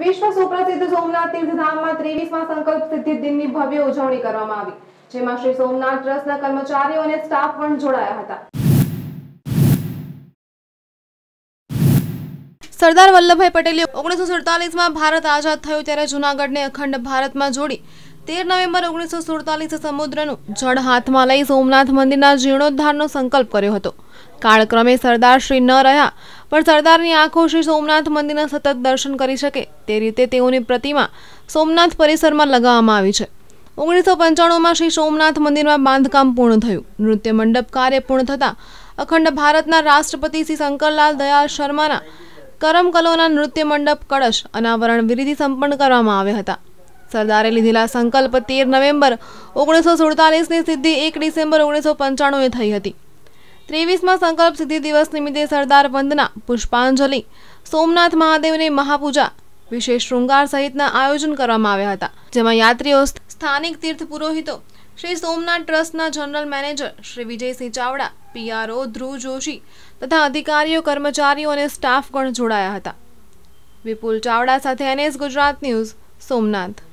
વિશ્વ સુપ્રસિદ્ધ સોમનાથ તીર્થધામમાં ત્રેવીસમાં સંકલ્પ સિદ્ધિ દિનની ભવ્ય ઉજવણી કરવામાં આવી જેમાં શ્રી સોમનાથ ટ્રસ્ટના કર્મચારીઓ અને સ્ટાફ પણ જોડાયા હતા સરદાર વલ્લભભાઈ પટેલે ઓગણીસો સુડતાલીસમાં ભારત આઝાદ થયું ત્યારે જૂનાગઢને અખંડ ભારતમાં જોડી તેર નવેમ્બર ઓગણીસો સુડતાલીસ સમુદ્રનું જળ હાથમાં લઈ સોમનાથ મંદિરના જીર્ણોદ્ધારનો સંકલ્પ કર્યો હતો કાળક્રમે સરદાર શ્રી ન રહ્યા પણ સરદારની આંખો શ્રી સોમનાથ મંદિરના સતત દર્શન કરી શકે તે રીતે તેઓની પ્રતિમા સોમનાથ પરિસરમાં લગાવવામાં આવી છે ઓગણીસો પંચાણુંમાં શ્રી સોમનાથ મંદિરમાં બાંધકામ પૂર્ણ થયું નૃત્ય મંડપ કાર્ય પૂર્ણ થતાં અખંડ ભારતના રાષ્ટ્રપતિ શ્રી શંકરલાલ દયાલ શર્માના કરમકલોના નૃત્ય મંડપ કળશ અનાવરણ વિધિ સંપન્ન કરવામાં આવ્યા હતા સરદારે લીધેલા સંકલ્પ તેર નવેમ્બર ઓગણીસો સુડતાલીસની સિદ્ધિ એક ડિસેમ્બર ઓગણીસો પંચાણુંએ થઈ હતી ત્રેવીસમાં સંકલ્પ સિદ્ધિ દિવસ નિમિત્તે સરદાર વંદના પુષ્પાંજલિ સોમનાથ મહાદેવની મહાપૂજા વિશેષ શૃંગાર સહિતના આયોજન કરવામાં આવ્યા હતા જેમાં યાત્રીઓ સ્થાનિક તીર્થ પુરોહિતો શ્રી સોમનાથ ટ્રસ્ટના general manager Shri Vijaysinh Chavda PRO Dhruv Joshi તથા અધિકારીઓ કર્મચારીઓ અને સ્ટાફ ગણ જોડાયા હતા વિપુલ ચાવડા સાથે એનએસ ગુજરાત ન્યૂઝ સોમનાથ